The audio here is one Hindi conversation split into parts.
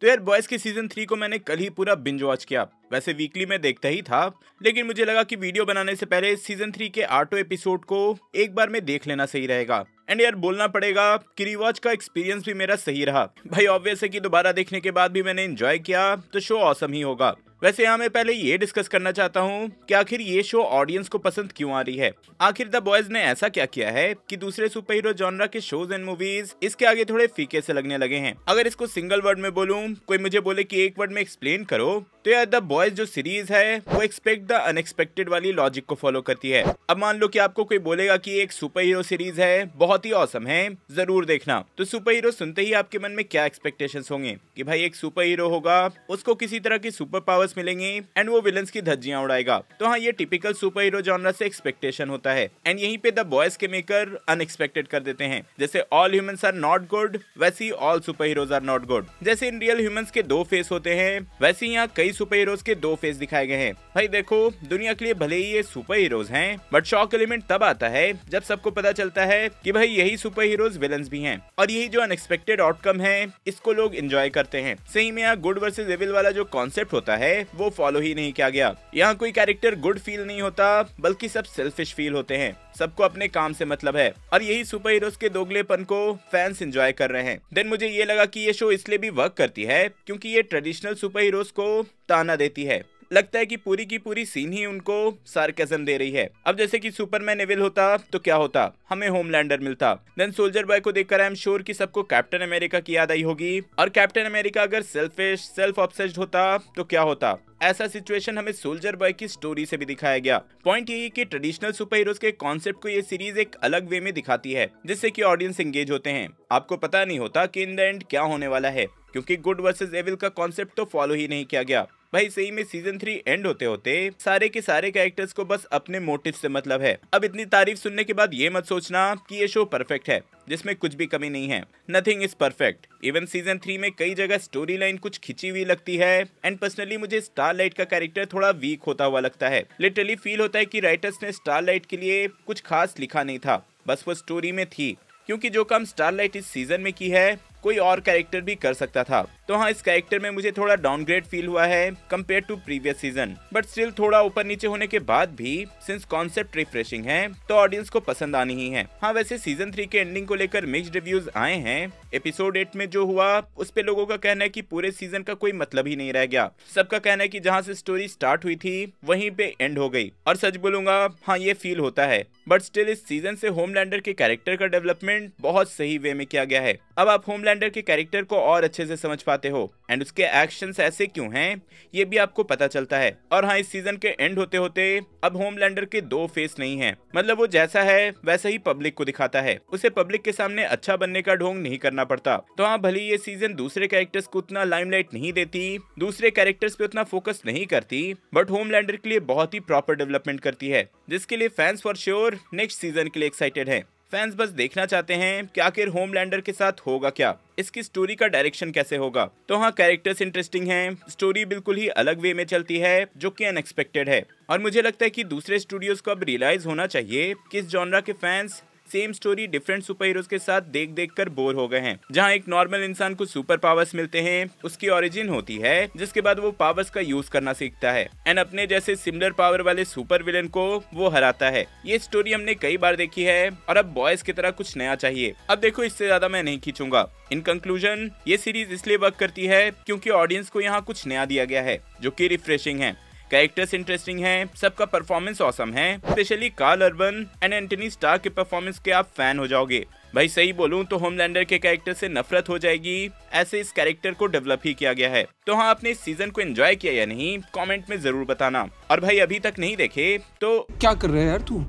तो यार बॉयज के सीजन थ्री को मैंने कल ही पूरा बिंज वॉच किया वैसे वीकली में देखता ही था लेकिन मुझे लगा कि वीडियो बनाने से पहले सीजन थ्री के आठो एपिसोड को एक बार में देख लेना सही रहेगा एंड यार बोलना पड़ेगा कि रिवॉच का एक्सपीरियंस भी मेरा सही रहा भाई ऑब्वियस है कि दोबारा देखने के बाद भी मैंने एंजॉय किया तो शो ऑसम ही होगा वैसे यहाँ मैं पहले ये डिस्कस करना चाहता हूँ कि आखिर ये शो ऑडियंस को पसंद क्यों आ रही है आखिर द बॉयज ने ऐसा क्या किया है कि दूसरे सुपर हीरो जॉनरा के शोज एंड मूवीज इसके आगे थोड़े फीके से लगने लगे हैं अगर इसको सिंगल वर्ड में बोलूँ कोई मुझे बोले की एक वर्ड में एक्सप्लेन करो तो यार द बॉयज जो सीरीज है वो एक्सपेक्ट द अनएक्सपेक्टेड वाली लॉजिक को फॉलो करती है अब मान लो कि आपको कोई बोलेगा कि एक सुपर हीरो सीरीज है बहुत ही औसम है जरूर देखना तो सुपर हीरो सुनते ही आपके मन में क्या एक्सपेक्टेशंस होंगे कि भाई एक सुपर हीरो होगा उसको किसी तरह की सुपर पावर पावर्स मिलेंगे एंड वो विलन की धज्जियाँ उड़ाएगा तो हाँ ये टिपिकल सुपर हीरो जॉनर से एक्सपेक्टेशन होता है एंड यहीं पे द बॉयज के मेकर अनएक्सपेक्टेड कर देते हैं जैसे all humans are not good वैसे ही all super heroes are not good जैसे इन रियल ह्यूमंस के दो फेस होते हैं वैसे ही यहाँ कई सुपर हीरोज के दो फेस दिखाए गए हैं भाई देखो दुनिया के लिए भले ही ये सुपर हीरोज हैं बट शॉक एलिमेंट तब आता है जब सबको पता चलता है कि भाई यही सुपर हीरोज विलन्स भी हैं और यही जो अनएक्सपेक्टेड आउटकम है इसको लोग एंजॉय करते हैं सही में यहाँ गुड वर्सेज एविल वाला जो कॉन्सेप्ट होता है है वो फॉलो ही नहीं किया गया यहाँ कोई कैरेक्टर गुड फील नहीं होता बल्कि सब सेल्फिश फील होते हैं सबको अपने काम से मतलब है और यही सुपर हीरो के दोगलेपन को फैंस एंजॉय कर रहे हैं देन मुझे ये लगा कि ये शो इसलिए भी वर्क करती है क्योंकि ये ट्रेडिशनल सुपर हीरो को ताना देती है लगता है कि पूरी की पूरी सीन ही उनको सार्केजम दे रही है अब जैसे कि सुपरमैन एविल होता तो क्या होता हमें होमलैंडर मिलता देन सोल्जर बॉय को देखकर आई एम श्योर कि सबको कैप्टन अमेरिका की याद आई होगी और कैप्टन अमेरिका अगर सेल्फिश सेल्फ ऑब्सेस्ड होता तो क्या होता ऐसा सिचुएशन हमें सोल्जर बॉय की स्टोरी से भी दिखाया गया पॉइंट यही कि ट्रेडिशनल सुपर हीरोज के कॉन्सेप्ट को ये सीरीज एक अलग वे में दिखाती है जिससे कि ऑडियंस एंगेज होते हैं आपको पता नहीं होता कि इन द एंड क्या होने वाला है क्योंकि गुड वर्सेस एविल का कॉन्सेप्ट तो फॉलो ही नहीं किया गया भाई सही में सीजन थ्री एंड होते होते सारे के सारे कैरेक्टर्स को बस अपने मोटिव से मतलब है अब इतनी तारीफ सुनने के बाद ये मत सोचना कि ये शो परफेक्ट है जिसमें कुछ भी कमी नहीं है nothing is perfect even season three में कई जगह स्टोरी लाइन कुछ खिंची हुई लगती है एंड पर्सनली मुझे स्टार लाइट का कैरेक्टर थोड़ा वीक होता हुआ लगता है लिटरली फील होता है की राइटर्स ने स्टार लाइट के लिए कुछ खास लिखा नहीं था बस वो स्टोरी में थी क्योंकि जो काम स्टारलाइट इस सीजन में की है कोई और कैरेक्टर भी कर सकता था तो हाँ इस कैरेक्टर में मुझे थोड़ा डाउनग्रेड फील हुआ है compare to previous season but still थोड़ा ऊपर नीचे होने के बाद भी सिंस कॉन्सेप्ट रिफ्रेशिंग है तो ऑडियंस को पसंद आनी ही है हाँ वैसे सीजन थ्री के एंडिंग को लेकर मिक्स रिव्यूज आए हैं एपिसोड एट में जो हुआ उस पे लोगों का कहना है कि पूरे सीजन का कोई मतलब ही नहीं रह गया सबका कहना है कि जहाँ से स्टोरी स्टार्ट हुई थी वहीं पे एंड हो गई और सच बोलूंगा हाँ ये फील होता है बट स्टिल इस सीजन से होमलैंडर के कैरेक्टर का डेवलपमेंट बहुत सही वे में किया गया है अब आप होमलैंडर के कैरेक्टर को और अच्छे से समझ पाते पाते हो एंड उसके एक्शन ऐसे क्यों हैं ये भी आपको पता चलता है और हाँ इस सीजन के एंड होते होते अब होमलैंडर के दो फेस नहीं है मतलब वो जैसा है वैसा ही पब्लिक को दिखाता है उसे पब्लिक के सामने अच्छा बनने का ढोंग नहीं करना पड़ता तो हाँ भले ये सीजन दूसरे कैरेक्टर्स को उतना लाइमलाइट नहीं देती दूसरे कैरेक्टर्स पे उतना फोकस नहीं करती बट होमलैंडर के लिए बहुत ही प्रॉपर डेवलपमेंट करती है जिसके लिए fans for sure next season के लिए एक्साइटेड है फैंस बस देखना चाहते हैं कि आखिर होमलैंडर के साथ होगा क्या इसकी स्टोरी का डायरेक्शन कैसे होगा तो हाँ कैरेक्टर्स इंटरेस्टिंग है स्टोरी बिल्कुल ही अलग वे में चलती है जो की अनएक्सपेक्टेड है और मुझे लगता है की दूसरे स्टूडियोज को अब रियलाइज होना चाहिए कि इस जॉनरा के fans same story different super heroes के साथ देख देख कर बोर हो गए हैं जहाँ एक नॉर्मल इंसान को सुपर पावर्स मिलते हैं उसकी ओरिजिन होती है जिसके बाद वो पावर्स का यूज करना सीखता है एंड अपने जैसे सिमिलर पावर वाले सुपर विलन को वो हराता है ये स्टोरी हमने कई बार देखी है और अब बॉयज की तरह कुछ नया चाहिए अब देखो इससे ज्यादा मैं नहीं खींचूंगा इन कंक्लूजन ये सीरीज इसलिए वर्क करती है क्योंकि ऑडियंस को यहाँ कुछ नया दिया गया है जो कि रिफ्रेशिंग है कैरेक्टर्स इंटरेस्टिंग हैं, सबका परफॉर्मेंस औसम है specially Karl Urban and Antony Starr के परफॉर्मेंस के आप फैन हो जाओगे भाई सही बोलूं तो होमलैंडर के कैरेक्टर से नफरत हो जाएगी ऐसे इस कैरेक्टर को डेवलप ही किया गया है तो हाँ आपने इस सीजन को एंजॉय किया या नहीं कमेंट में जरूर बताना और भाई अभी तक नहीं देखे तो क्या कर रहे हैं यार तू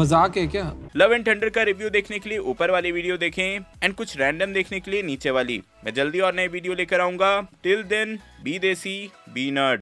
मजाक है क्या लव एंड थंडर का रिव्यू देखने के लिए ऊपर वाली वीडियो देखें एंड कुछ रैंडम देखने के लिए नीचे वाली मैं जल्दी और नई वीडियो लेकर आऊंगा till then be desi be nerd